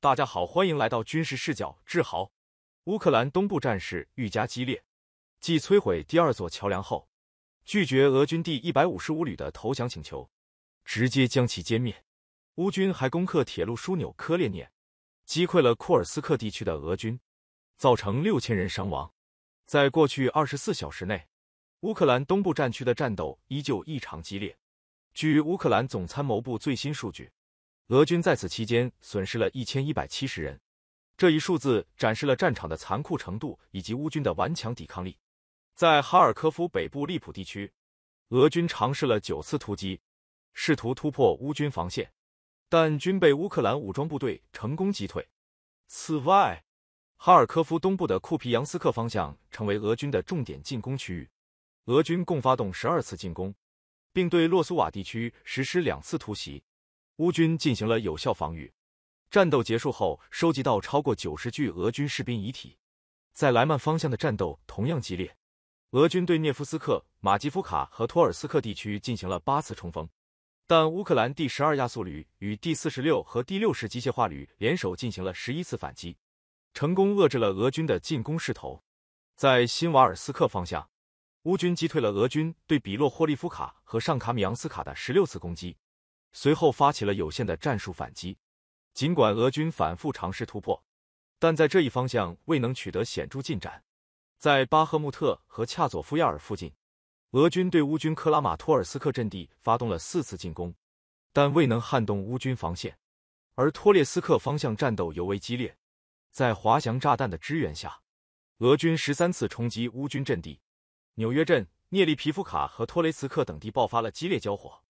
大家好，欢迎来到军事视角。志豪，乌克兰东部战事愈加激烈，继摧毁第二座桥梁后，拒绝俄军第一百五十五旅的投降请求，直接将其歼灭。乌军还攻克铁路枢纽科列涅，击溃了库尔斯克地区的俄军，造成六千人伤亡。在过去二十四小时内，乌克兰东部战区的战斗依旧异常激烈。据乌克兰总参谋部最新数据。俄军在此期间损失了一千一百七十人，这一数字展示了战场的残酷程度以及乌军的顽强抵抗力。在哈尔科夫北部利普地区，俄军尝试了九次突击，试图突破乌军防线，但均被乌克兰武装部队成功击退。此外，哈尔科夫东部的库皮扬斯克方向成为俄军的重点进攻区域，俄军共发动十二次进攻，并对洛苏瓦地区实施两次突袭。乌军进行了有效防御。战斗结束后，收集到超过九十具俄军士兵遗体。在莱曼方向的战斗同样激烈，俄军对涅夫斯克、马基夫卡和托尔斯克地区进行了八次冲锋，但乌克兰第十二亚速旅与第四十六和第六十机械化旅联手进行了十一次反击，成功遏制了俄军的进攻势头。在新瓦尔斯克方向，乌军击退了俄军对比洛霍利夫卡和上卡米扬斯卡的十六次攻击。随后发起了有限的战术反击，尽管俄军反复尝试突破，但在这一方向未能取得显著进展。在巴赫穆特和恰佐夫亚尔附近，俄军对乌军克拉马托尔斯克阵地发动了四次进攻，但未能撼动乌军防线。而托列斯克方向战斗尤为激烈，在滑翔炸弹的支援下，俄军十三次冲击乌军阵地。纽约镇、涅利皮夫卡和托雷茨克等地爆发了激烈交火。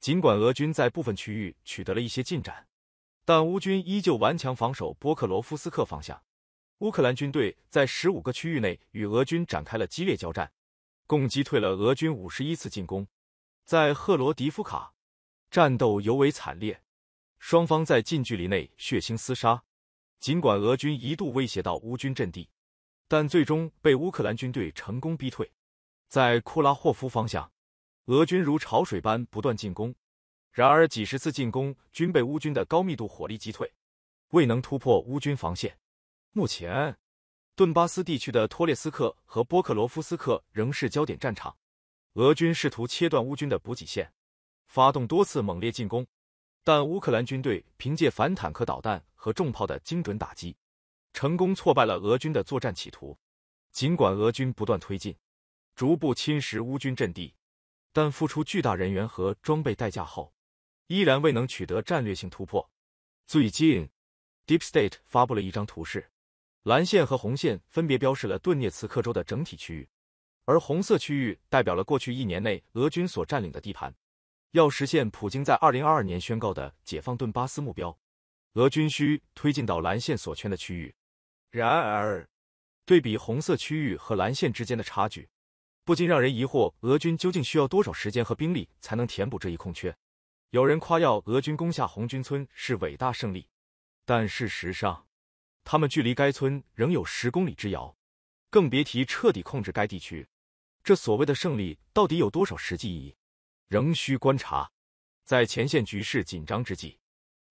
尽管俄军在部分区域取得了一些进展，但乌军依旧顽强防守波克罗夫斯克方向。乌克兰军队在十五个区域内与俄军展开了激烈交战，共击退了俄军五十一次进攻。在赫罗迪夫卡，战斗尤为惨烈，双方在近距离内血腥厮杀。尽管俄军一度威胁到乌军阵地，但最终被乌克兰军队成功逼退。在库拉霍夫方向。俄军如潮水般不断进攻，然而几十次进攻均被乌军的高密度火力击退，未能突破乌军防线。目前，顿巴斯地区的托列斯克和波克罗夫斯克仍是焦点战场。俄军试图切断乌军的补给线，发动多次猛烈进攻，但乌克兰军队凭借反坦克导弹和重炮的精准打击，成功挫败了俄军的作战企图。尽管俄军不断推进，逐步侵蚀乌军阵地。但付出巨大人员和装备代价后，依然未能取得战略性突破。最近，DeepState 发布了一张图示，蓝线和红线分别标示了顿涅茨克州的整体区域，而红色区域代表了过去一年内俄军所占领的地盘。要实现普京在二零二二年宣告的解放顿巴斯目标，俄军需推进到蓝线所圈的区域。然而，对比红色区域和蓝线之间的差距。不禁让人疑惑，俄军究竟需要多少时间和兵力才能填补这一空缺？有人夸耀俄军攻下红军村是伟大胜利，但事实上，他们距离该村仍有十公里之遥，更别提彻底控制该地区。这所谓的胜利到底有多少实际意义？仍需观察。在前线局势紧张之际，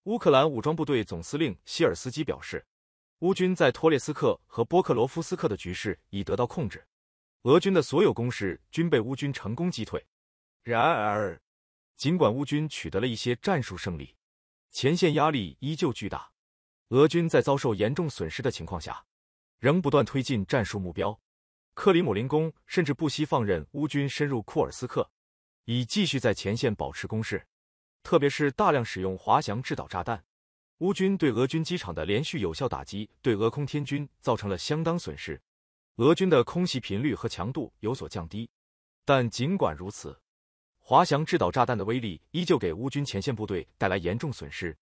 乌克兰武装部队总司令希尔斯基表示，乌军在托列斯克和波克罗夫斯克的局势已得到控制。俄军的所有攻势均被乌军成功击退。然而，尽管乌军取得了一些战术胜利，前线压力依旧巨大。俄军在遭受严重损失的情况下，仍不断推进战术目标。克里姆林宫甚至不惜放任乌军深入库尔斯克，以继续在前线保持攻势。特别是大量使用滑翔制导炸弹，乌军对俄军机场的连续有效打击，对俄空天军造成了相当损失。俄军的空袭频率和强度有所降低，但尽管如此，滑翔制导炸弹的威力依旧给乌军前线部队带来严重损失。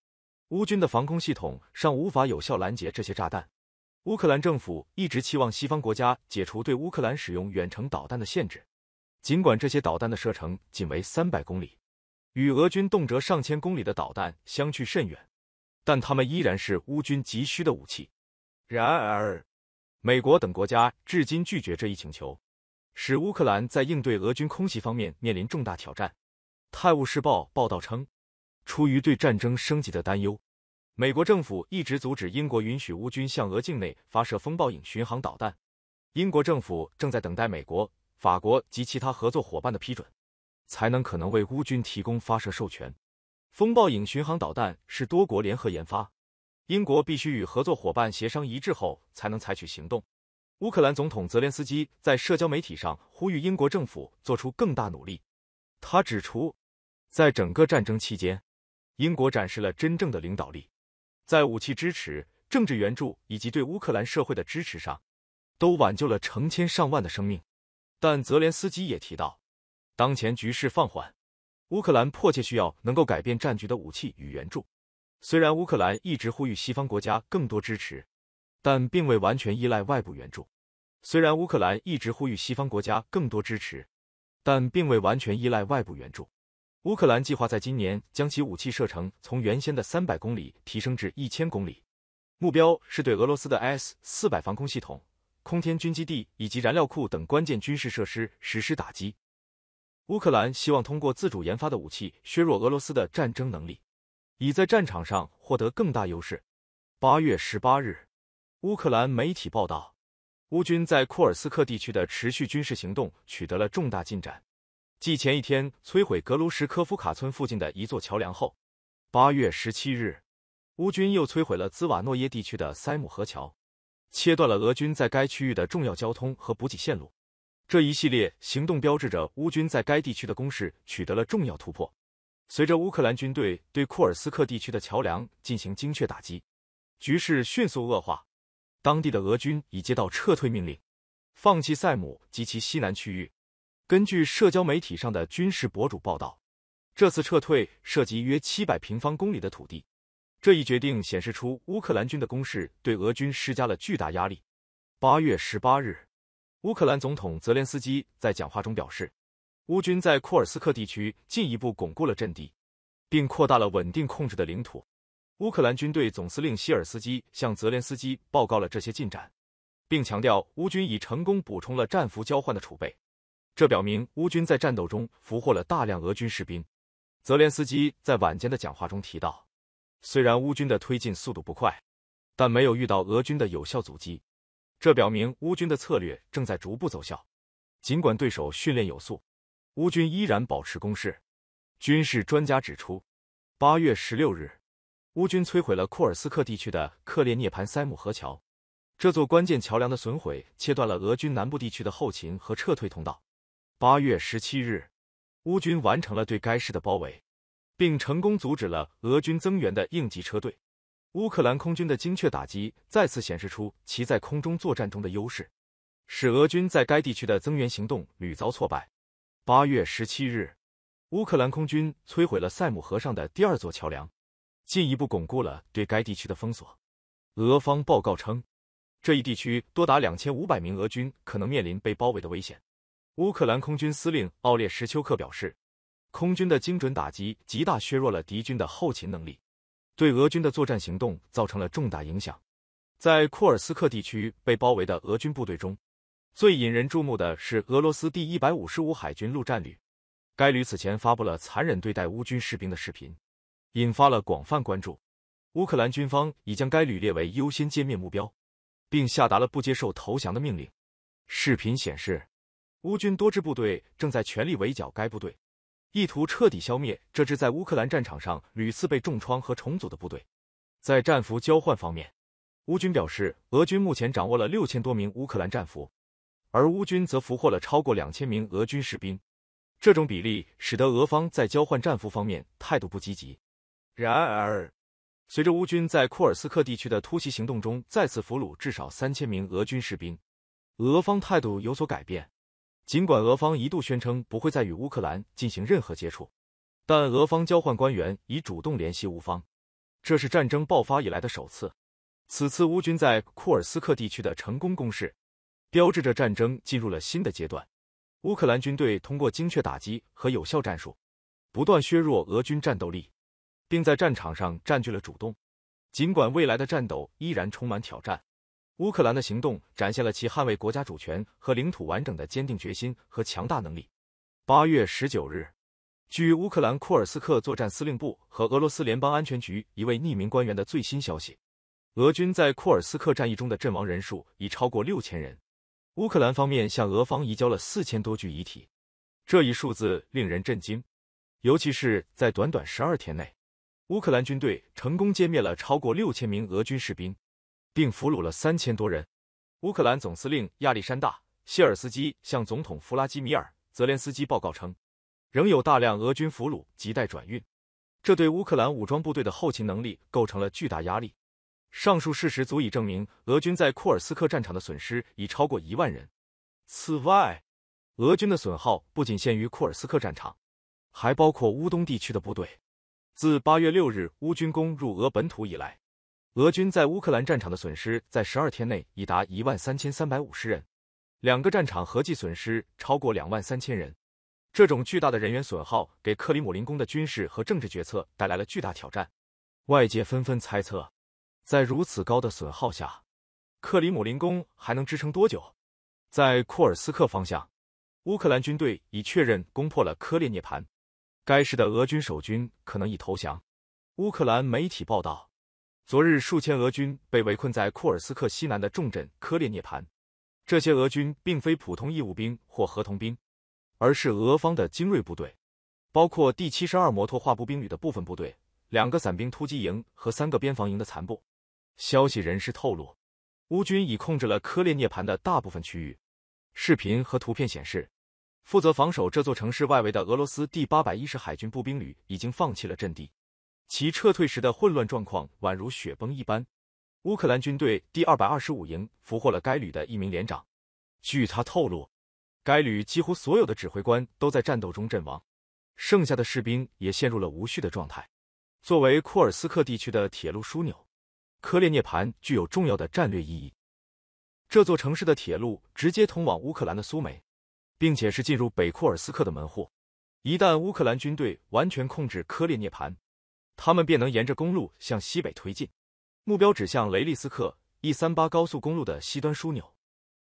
乌军的防空系统尚无法有效拦截这些炸弹。乌克兰政府一直期望西方国家解除对乌克兰使用远程导弹的限制，尽管这些导弹的射程仅为三百公里，与俄军动辄上千公里的导弹相去甚远，但他们依然是乌军急需的武器。然而，美国等国家至今拒绝这一请求，使乌克兰在应对俄军空袭方面面临重大挑战。《泰晤士报》报道称，出于对战争升级的担忧，美国政府一直阻止英国允许乌军向俄境内发射“风暴影”巡航导弹。英国政府正在等待美国、法国及其他合作伙伴的批准，才能可能为乌军提供发射授权。“风暴影”巡航导弹是多国联合研发。英国必须与合作伙伴协商一致后，才能采取行动。乌克兰总统泽连斯基在社交媒体上呼吁英国政府做出更大努力。他指出，在整个战争期间，英国展示了真正的领导力，在武器支持、政治援助以及对乌克兰社会的支持上，都挽救了成千上万的生命。但泽连斯基也提到，当前局势放缓，乌克兰迫切需要能够改变战局的武器与援助。虽然乌克兰一直呼吁西方国家更多支持，但并未完全依赖外部援助。虽然乌克兰一直呼吁西方国家更多支持，但并未完全依赖外部援助。乌克兰计划在今年将其武器射程从原先的三百公里提升至一千公里，目标是对俄罗斯的 S 四百防空系统、空天军基地以及燃料库等关键军事设施实施打击。乌克兰希望通过自主研发的武器削弱俄罗斯的战争能力。已在战场上获得更大优势。八月十八日，乌克兰媒体报道，乌军在库尔斯克地区的持续军事行动取得了重大进展。继前一天摧毁格卢什科夫卡村附近的一座桥梁后，八月十七日，乌军又摧毁了兹瓦诺耶地区的塞姆河桥，切断了俄军在该区域的重要交通和补给线路。这一系列行动标志着乌军在该地区的攻势取得了重要突破。随着乌克兰军队对库尔斯克地区的桥梁进行精确打击，局势迅速恶化。当地的俄军已接到撤退命令，放弃塞姆及其西南区域。根据社交媒体上的军事博主报道，这次撤退涉及约七百平方公里的土地。这一决定显示出乌克兰军的攻势对俄军施加了巨大压力。八月十八日，乌克兰总统泽连斯基在讲话中表示。乌军在库尔斯克地区进一步巩固了阵地，并扩大了稳定控制的领土。乌克兰军队总司令希尔斯基向泽连斯基报告了这些进展，并强调乌军已成功补充了战俘交换的储备，这表明乌军在战斗中俘获了大量俄军士兵。泽连斯基在晚间的讲话中提到，虽然乌军的推进速度不快，但没有遇到俄军的有效阻击，这表明乌军的策略正在逐步奏效。尽管对手训练有素，乌军依然保持攻势。军事专家指出，八月十六日，乌军摧毁了库尔斯克地区的克列涅盘塞姆河桥，这座关键桥梁的损毁切断了俄军南部地区的后勤和撤退通道。八月十七日，乌军完成了对该市的包围，并成功阻止了俄军增援的应急车队。乌克兰空军的精确打击再次显示出其在空中作战中的优势，使俄军在该地区的增援行动屡遭挫败。八月十七日，乌克兰空军摧毁了塞姆河上的第二座桥梁，进一步巩固了对该地区的封锁。俄方报告称，这一地区多达两千五百名俄军可能面临被包围的危险。乌克兰空军司令奥列什丘克表示，空军的精准打击极大削弱了敌军的后勤能力，对俄军的作战行动造成了重大影响。在库尔斯克地区被包围的俄军部队中。最引人注目的是俄罗斯第一百五十五海军陆战旅，该旅此前发布了残忍对待乌军士兵的视频，引发了广泛关注。乌克兰军方已将该旅列为优先歼灭目标，并下达了不接受投降的命令。视频显示，乌军多支部队正在全力围剿该部队，意图彻底消灭这支在乌克兰战场上屡次被重创和重组的部队。在战俘交换方面，乌军表示，俄军目前掌握了六千多名乌克兰战俘。而乌军则俘获了超过两千名俄军士兵，这种比例使得俄方在交换战俘方面态度不积极。然而，随着乌军在库尔斯克地区的突袭行动中再次俘虏至少三千名俄军士兵，俄方态度有所改变。尽管俄方一度宣称不会再与乌克兰进行任何接触，但俄方交换官员已主动联系乌方，这是战争爆发以来的首次。此次乌军在库尔斯克地区的成功攻势。标志着战争进入了新的阶段。乌克兰军队通过精确打击和有效战术，不断削弱俄军战斗力，并在战场上占据了主动。尽管未来的战斗依然充满挑战，乌克兰的行动展现了其捍卫国家主权和领土完整的坚定决心和强大能力。八月十九日，据乌克兰库尔斯克作战司令部和俄罗斯联邦安全局一位匿名官员的最新消息，俄军在库尔斯克战役中的阵亡人数已超过六千人。乌克兰方面向俄方移交了四千多具遗体，这一数字令人震惊。尤其是在短短十二天内，乌克兰军队成功歼灭了超过六千名俄军士兵，并俘虏了三千多人。乌克兰总司令亚历山大·谢尔斯基向总统弗拉基米尔·泽连斯基报告称，仍有大量俄军俘虏亟待转运，这对乌克兰武装部队的后勤能力构成了巨大压力。上述事实足以证明，俄军在库尔斯克战场的损失已超过一万人。此外，俄军的损耗不仅限于库尔斯克战场，还包括乌东地区的部队。自八月六日乌军攻入俄本土以来，俄军在乌克兰战场的损失在十二天内已达一万三千三百五十人，两个战场合计损失超过两万三千人。这种巨大的人员损耗给克里姆林宫的军事和政治决策带来了巨大挑战。外界纷纷猜测。在如此高的损耗下，克里姆林宫还能支撑多久？在库尔斯克方向，乌克兰军队已确认攻破了科列涅盘，该市的俄军守军可能已投降。乌克兰媒体报道，昨日数千俄军被围困在库尔斯克西南的重镇科列涅盘，这些俄军并非普通义务兵或合同兵，而是俄方的精锐部队，包括第七十二摩托化步兵旅的部分部队、两个伞兵突击营和三个边防营的残部。消息人士透露，乌军已控制了科列涅盘的大部分区域。视频和图片显示，负责防守这座城市外围的俄罗斯第八百一十海军步兵旅已经放弃了阵地，其撤退时的混乱状况宛如雪崩一般。乌克兰军队第二百二十五营俘获了该旅的一名连长，据他透露，该旅几乎所有的指挥官都在战斗中阵亡，剩下的士兵也陷入了无序的状态。作为库尔斯克地区的铁路枢纽。科列涅盘具有重要的战略意义。这座城市的铁路直接通往乌克兰的苏梅，并且是进入北库尔斯克的门户。一旦乌克兰军队完全控制科列涅盘，他们便能沿着公路向西北推进，目标指向雷利斯克 （E 三八高速公路的西端枢纽），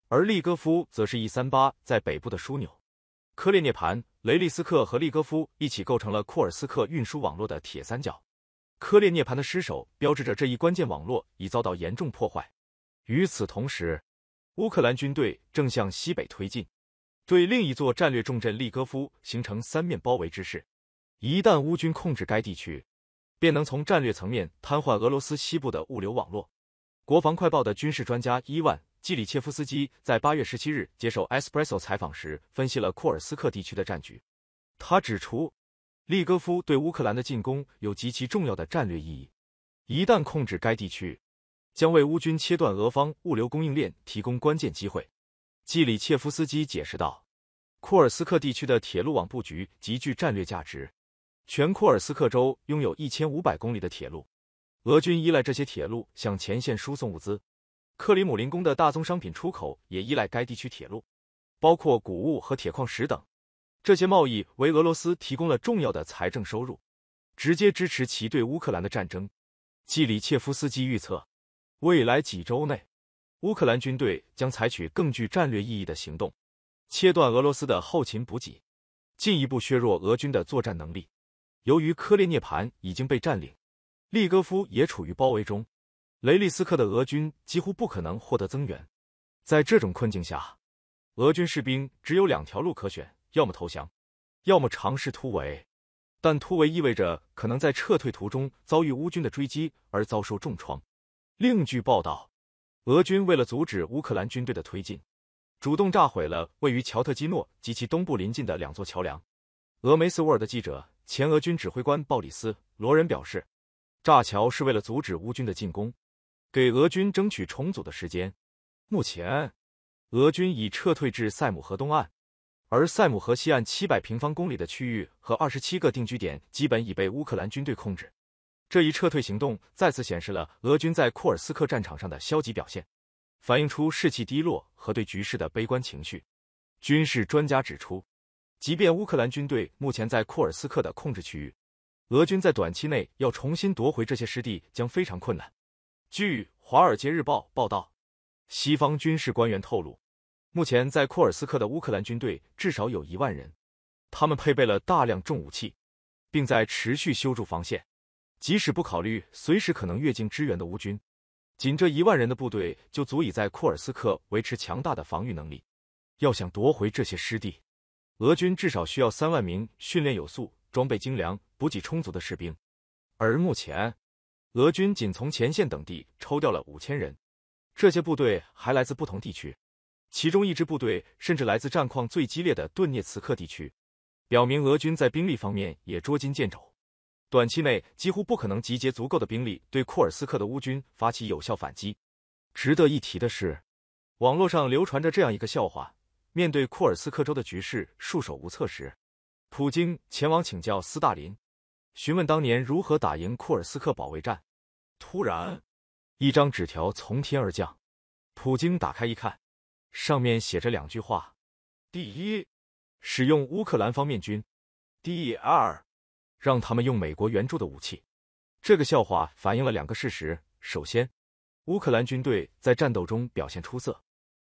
而利戈夫则是 E 三八在北部的枢纽。科列涅盘、雷利斯克和利戈夫一起构成了库尔斯克运输网络的铁三角。科列涅盘的失守，标志着这一关键网络已遭到严重破坏。与此同时，乌克兰军队正向西北推进，对另一座战略重镇利戈夫形成三面包围之势。一旦乌军控制该地区，便能从战略层面瘫痪俄罗斯西部的物流网络。国防快报的军事专家伊万·季里切夫斯基在八月十七日接受《Espresso》采访时分析了库尔斯克地区的战局，他指出。利戈夫对乌克兰的进攻有极其重要的战略意义。一旦控制该地区，将为乌军切断俄方物流供应链提供关键机会。季里切夫斯基解释道：“库尔斯克地区的铁路网布局极具战略价值。全库尔斯克州拥有一千五百公里的铁路，俄军依赖这些铁路向前线输送物资。克里姆林宫的大宗商品出口也依赖该地区铁路，包括谷物和铁矿石等。”这些贸易为俄罗斯提供了重要的财政收入，直接支持其对乌克兰的战争。季里切夫斯基预测，未来几周内，乌克兰军队将采取更具战略意义的行动，切断俄罗斯的后勤补给，进一步削弱俄军的作战能力。由于科列涅盘已经被占领，利戈夫也处于包围中，雷利斯克的俄军几乎不可能获得增援。在这种困境下，俄军士兵只有两条路可选。要么投降，要么尝试突围，但突围意味着可能在撤退途中遭遇乌军的追击而遭受重创。另据报道，俄军为了阻止乌克兰军队的推进，主动炸毁了位于乔特基诺及其东部邻近的两座桥梁。俄梅斯沃尔的记者、前俄军指挥官鲍里斯·罗仁表示，炸桥是为了阻止乌军的进攻，给俄军争取重组的时间。目前，俄军已撤退至塞姆河东岸。而塞姆河西岸七百平方公里的区域和二十七个定居点基本已被乌克兰军队控制。这一撤退行动再次显示了俄军在库尔斯克战场上的消极表现，反映出士气低落和对局势的悲观情绪。军事专家指出，即便乌克兰军队目前在库尔斯克的控制区域，俄军在短期内要重新夺回这些失地将非常困难。据《华尔街日报》报道，西方军事官员透露。目前在库尔斯克的乌克兰军队至少有一万人，他们配备了大量重武器，并在持续修筑防线。即使不考虑随时可能越境支援的乌军，仅这一万人的部队就足以在库尔斯克维持强大的防御能力。要想夺回这些失地，俄军至少需要三万名训练有素、装备精良、补给充足的士兵。而目前，俄军仅从前线等地抽调了五千人，这些部队还来自不同地区。其中一支部队甚至来自战况最激烈的顿涅茨克地区，表明俄军在兵力方面也捉襟见肘，短期内几乎不可能集结足够的兵力对库尔斯克的乌军发起有效反击。值得一提的是，网络上流传着这样一个笑话：面对库尔斯克州的局势束手无策时，普京前往请教斯大林，询问当年如何打赢库尔斯克保卫战。突然，一张纸条从天而降，普京打开一看。上面写着两句话：第一，使用乌克兰方面军；第二，让他们用美国援助的武器。这个笑话反映了两个事实：首先，乌克兰军队在战斗中表现出色，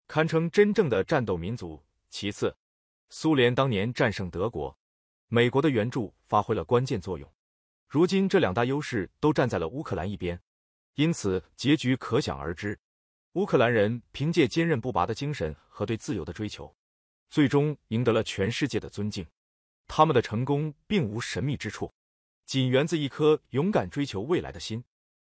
堪称真正的战斗民族；其次，苏联当年战胜德国，美国的援助发挥了关键作用。如今，这两大优势都站在了乌克兰一边，因此结局可想而知。乌克兰人凭借坚韧不拔的精神和对自由的追求，最终赢得了全世界的尊敬。他们的成功并无神秘之处，仅源自一颗勇敢追求未来的心。